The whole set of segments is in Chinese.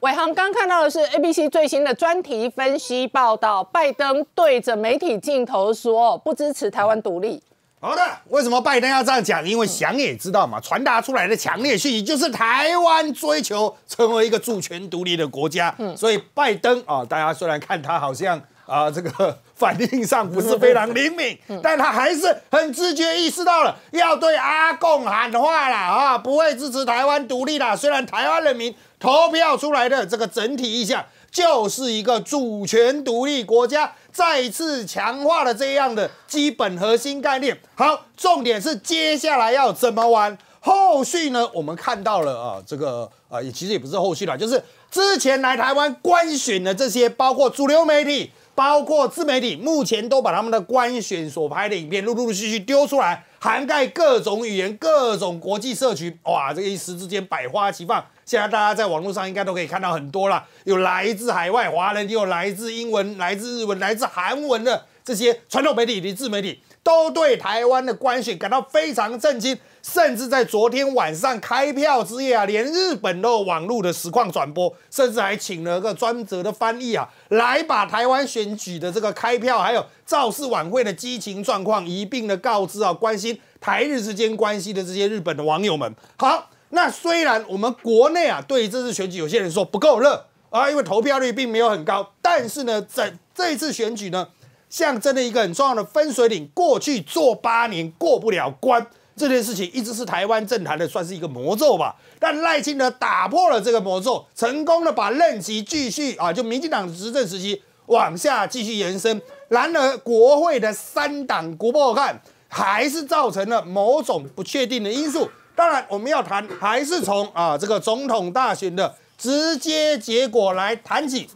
伟航刚看到的是 ABC 最新的专题分析报道，拜登对着媒体镜头说不支持台湾独立。好的，为什么拜登要这样讲？因为想也知道嘛，传达出来的强烈讯息就是台湾追求成为一个主权独立的国家。嗯，所以拜登啊，大家虽然看他好像。啊，这个反应上不是非常灵敏，但他还是很自觉意识到了要对阿共喊话啦啊，不会支持台湾独立啦。虽然台湾人民投票出来的这个整体意向就是一个主权独立国家，再次强化了这样的基本核心概念。好，重点是接下来要怎么玩？后续呢？我们看到了啊，这个啊，也其实也不是后续了，就是之前来台湾官选的这些，包括主流媒体。包括自媒体，目前都把他们的官选所拍的影片陆陆续续丢出来，涵盖各种语言、各种国际社群。哇，这一时之间百花齐放，现在大家在网络上应该都可以看到很多了。有来自海外华人，有来自英文、来自日文、来自韩文的这些传统媒体的自媒体，都对台湾的官选感到非常震惊。甚至在昨天晚上开票之夜啊，连日本的网络的实况转播，甚至还请了个专责的翻译啊，来把台湾选举的这个开票，还有造势晚会的激情状况一并的告知啊，关心台日之间关系的这些日本的网友们。好，那虽然我们国内啊，对于这次选举，有些人说不够热啊，因为投票率并没有很高，但是呢，在这一次选举呢，象征的一个很重要的分水岭，过去做八年过不了关。这件事情一直是台湾政坛的算是一个魔咒吧，但赖清德打破了这个魔咒，成功的把任期继续啊，就民进党执政时期往下继续延伸。然而，国会的三党国破案还是造成了某种不确定的因素。当然，我们要谈还是从啊这个总统大选的直接结果来谈起。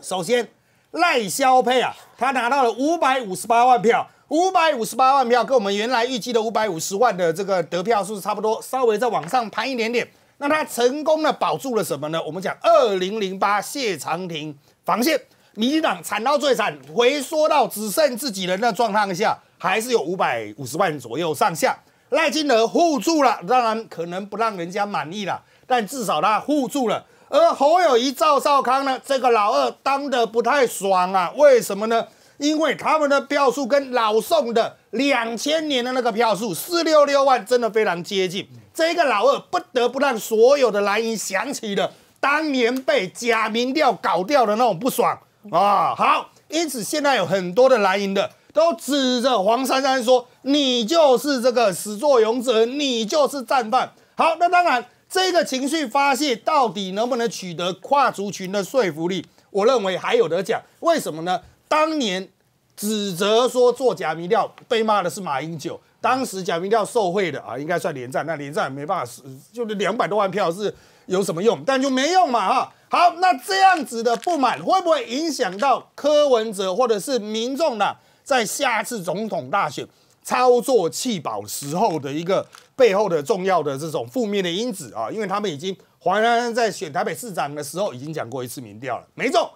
首先，赖萧佩啊，他拿到了五百五十八万票。五百五十八万票，跟我们原来预计的五百五十万的这个得票数差不多，稍微再往上盘一点点。那他成功的保住了什么呢？我们讲二零零八谢长廷防线，民进党惨到最惨，回缩到只剩自己人的状态下，还是有五百五十万左右上下。赖金德护住了，当然可能不让人家满意了，但至少他护住了。而侯友谊、赵少康呢，这个老二当得不太爽啊？为什么呢？因为他们的票数跟老宋的两千年的那个票数四六六万真的非常接近，这个老二不得不让所有的蓝营想起了当年被假民调搞掉的那种不爽啊！好，因此现在有很多的蓝营的都指着黄珊珊说：“你就是这个始作俑者，你就是战犯。”好，那当然，这个情绪发泄到底能不能取得跨族群的说服力？我认为还有的讲，为什么呢？当年指责说做假民调，被骂的是马英九。当时假民调受贿的啊，应该算连战。那连战没办法，就是两百多万票是有什么用？但就没用嘛，哈。好，那这样子的不满会不会影响到柯文哲或者是民众呢？在下次总统大选操作弃保时候的一个背后的重要的这种负面的因子啊，因为他们已经黄珊珊在选台北市长的时候已经讲过一次民调了，没中。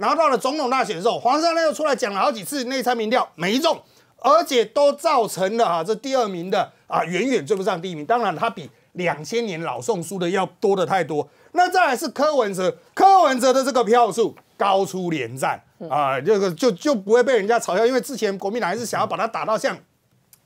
然后到了总统大选的时候，黄珊呢又出来讲了好几次内参民调没中，而且都造成了啊这第二名的啊远远追不上第一名。当然，他比两千年老宋输的要多的太多。那再来是柯文哲，柯文哲的这个票数高出连战啊，这个就就不会被人家嘲笑，因为之前国民党还是想要把他打到像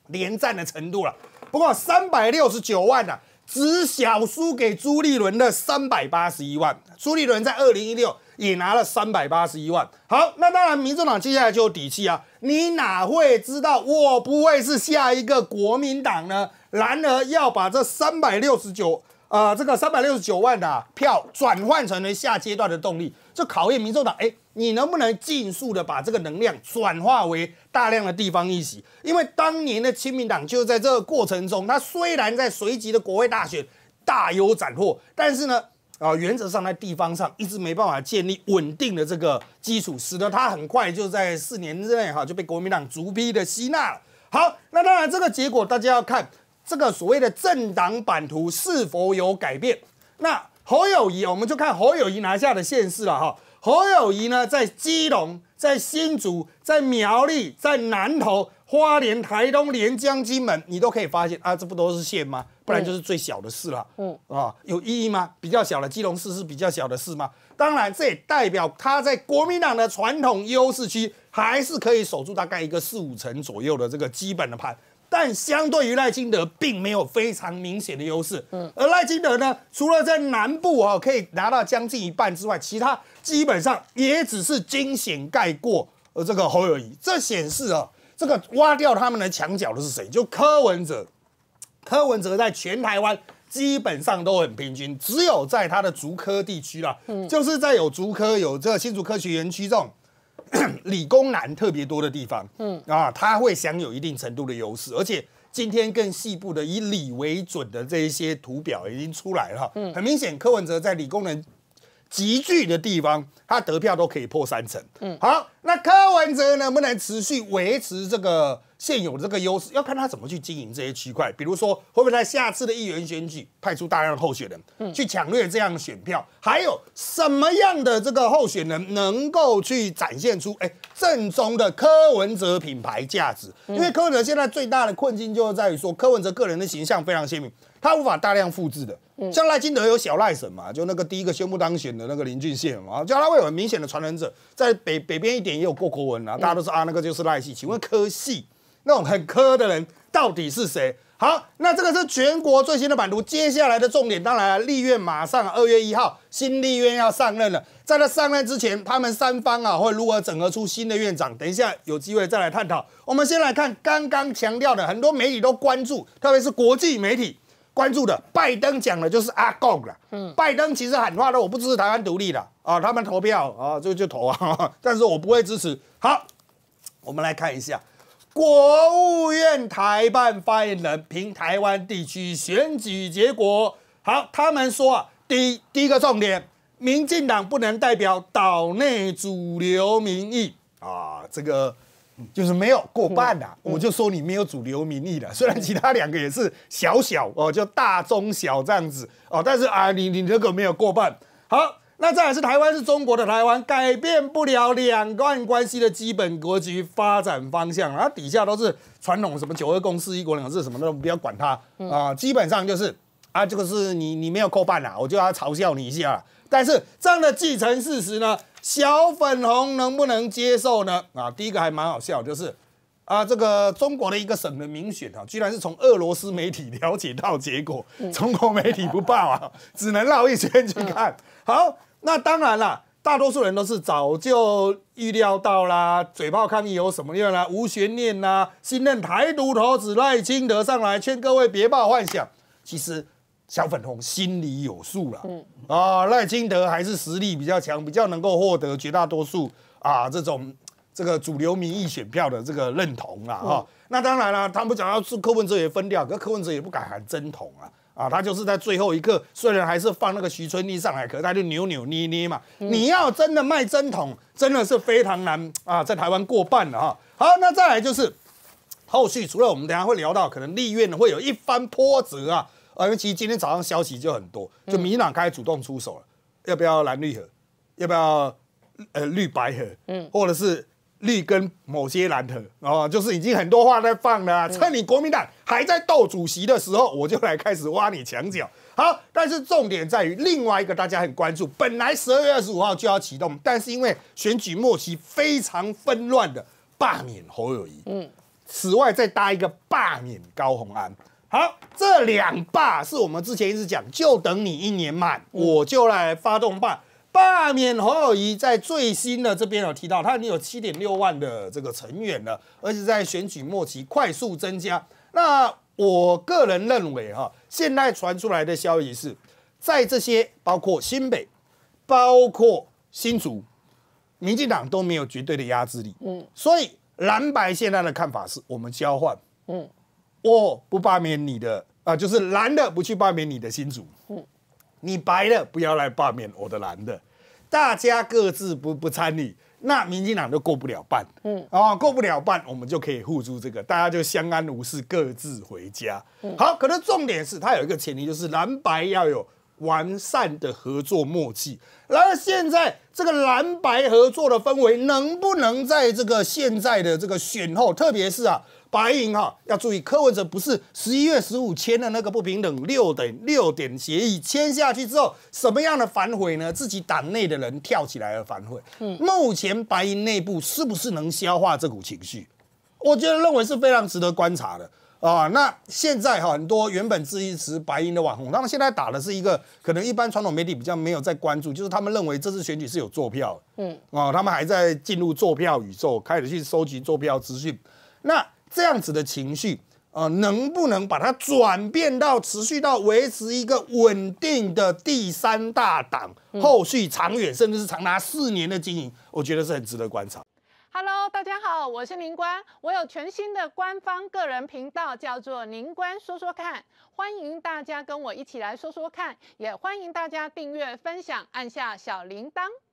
连战的程度了。不过三百六十九万呢，只小输给朱立伦的三百八十一万。朱立伦在二零一六。也拿了三百八十一万。好，那当然，民众党接下来就有底气啊。你哪会知道我不会是下一个国民党呢？然而，要把这三百六十九，啊，这个三百六十九万的票转换成为下阶段的动力，就考验民众党。哎，你能不能尽速的把这个能量转化为大量的地方议席？因为当年的亲民党就在这个过程中，它虽然在随即的国会大选大有斩获，但是呢。啊，原则上在地方上一直没办法建立稳定的这个基础，使得他很快就在四年之内哈就被国民党逐批的吸纳了。好，那当然这个结果大家要看这个所谓的政党版图是否有改变。那侯友谊，我们就看侯友谊拿下的县市了哈。侯友谊呢，在基隆、在新竹、在苗栗、在南投、花莲、台东、连江、金门，你都可以发现啊，这不都是县吗？不然就是最小的事了。嗯啊，有意义吗？比较小的基隆市是比较小的事吗？当然，这也代表他在国民党的传统优势区还是可以守住大概一个四五成左右的这个基本的盘，但相对于赖清德，并没有非常明显的优势。嗯，而赖清德呢，除了在南部哦可以拿到将近一半之外，其他基本上也只是惊险盖过呃这个侯友谊。这显示啊，这个挖掉他们的墙角的是谁？就柯文哲。柯文哲在全台湾基本上都很平均，只有在他的竹科地区啦、嗯，就是在有竹科有这新竹科学园区这种 理工男特别多的地方，嗯，啊，他会享有一定程度的优势。而且今天更细部的以理为准的这一些图表已经出来了，嗯，很明显，柯文哲在理工人集聚的地方，他得票都可以破三成。嗯，好，那柯文哲能不能持续维持这个？现有这个优势，要看他怎么去经营这些区块。比如说，会不会在下次的议员选举派出大量候选人去抢掠这样的选票？还有什么样的这个候选人能够去展现出哎正宗的柯文哲品牌价值？因为柯文哲现在最大的困境就是在于说，柯文哲个人的形象非常鲜明，他无法大量复制的。像赖金德有小赖神嘛，就那个第一个宣布当选的那个林俊宪嘛，就他会很明显的传人者，在北北边一点也有过国文啊，大家都说啊那个就是赖系，请问柯系？那种很苛的人到底是谁？好，那这个是全国最新的版图。接下来的重点，当然立院马上二月一号新立院要上任了。在他上任之前，他们三方啊会如何整合出新的院长？等一下有机会再来探讨。我们先来看刚刚强调的，很多媒体都关注，特别是国际媒体关注的。拜登讲的就是阿贡了。嗯，拜登其实喊话的，我不支持台湾独立的啊，他们投票啊，就就投啊，但是我不会支持。好，我们来看一下。国务院台办发言人评台湾地区选举结果，好，他们说啊，第第一个重点，民进党不能代表岛内主流民意啊，这个就是没有过半的，我就说你没有主流民意了。虽然其他两个也是小小哦，就大中小这样子哦，但是啊，你你这个没有过半，好。那这也是台湾是中国的，台湾改变不了两岸关系的基本格局发展方向啊！底下都是传统什么九二共识、一国两制什么的，不要管它啊！基本上就是啊，这个是你你没有扣半啦，我就要嘲笑你一下。但是这样的继承事实呢，小粉红能不能接受呢？啊，第一个还蛮好笑，就是。啊，这个中国的一个省的民选啊，居然是从俄罗斯媒体了解到结果，中国媒体不报啊，只能绕一圈去看。好，那当然啦，大多数人都是早就预料到啦，嘴炮抗议有什么用啦，无悬念啦。新任台独头子赖清德上来，劝各位别抱幻想，其实小粉红心里有数了。嗯，啊，赖清德还是实力比较强，比较能够获得绝大多数啊这种。这个主流民意选票的这个认同啊，哈，那当然了，他们讲要是柯文哲也分掉，可柯文哲也不敢喊真统啊，啊，他就是在最后一刻，虽然还是放那个徐春丽上来，可是他就扭扭捏捏嘛。你要真的卖真统，真的是非常难啊，在台湾过半了哈。好，那再来就是后续，除了我们等下会聊到，可能立院会有一番波折啊，而尤其实今天早上消息就很多，就民党开始主动出手了，要不要蓝绿河，要不要呃绿白河，嗯，或者是？绿跟某些蓝的，哦，就是已经很多话在放了。趁你国民党还在斗主席的时候，我就来开始挖你墙角。好，但是重点在于另外一个大家很关注，本来十二月二十五号就要启动，但是因为选举末期非常纷乱的罢免侯友谊。嗯，此外再搭一个罢免高红安。好，这两罢是我们之前一直讲，就等你一年满，我就来发动罢。罢免侯友谊在最新的这边有提到，他经有七点六万的这个成员了，而且在选举末期快速增加。那我个人认为哈，现在传出来的消息是，在这些包括新北、包括新竹，民进党都没有绝对的压制力。嗯，所以蓝白现在的看法是我们交换，嗯，我不罢免你的啊，就是蓝的不去罢免你的新竹。嗯。你白的不要来罢免我的蓝的，大家各自不不参与，那民进党就过不了半，嗯，啊，过不了半，我们就可以互助这个，大家就相安无事，各自回家。好，可能重点是它有一个前提，就是蓝白要有完善的合作默契。然而现在这个蓝白合作的氛围，能不能在这个现在的这个选后，特别是啊？白银哈要注意，柯文哲不是十一月十五签的那个不平等六点六点协议签下去之后，什么样的反悔呢？自己党内的人跳起来而反悔。目前白银内部是不是能消化这股情绪？我觉得认为是非常值得观察的啊。那现在很多原本支持白银的网红，他们现在打的是一个可能一般传统媒体比较没有在关注，就是他们认为这次选举是有坐票。嗯啊，他们还在进入坐票宇宙，开始去收集坐票资讯。那这样子的情绪，啊，能不能把它转变到持续到维持一个稳定的第三大党，后续长远甚至是长达四年的经营，我觉得是很值得观察。Hello，大家好，我是林官，我有全新的官方个人频道，叫做林官说说看，欢迎大家跟我一起来说说看，也欢迎大家订阅、分享，按下小铃铛。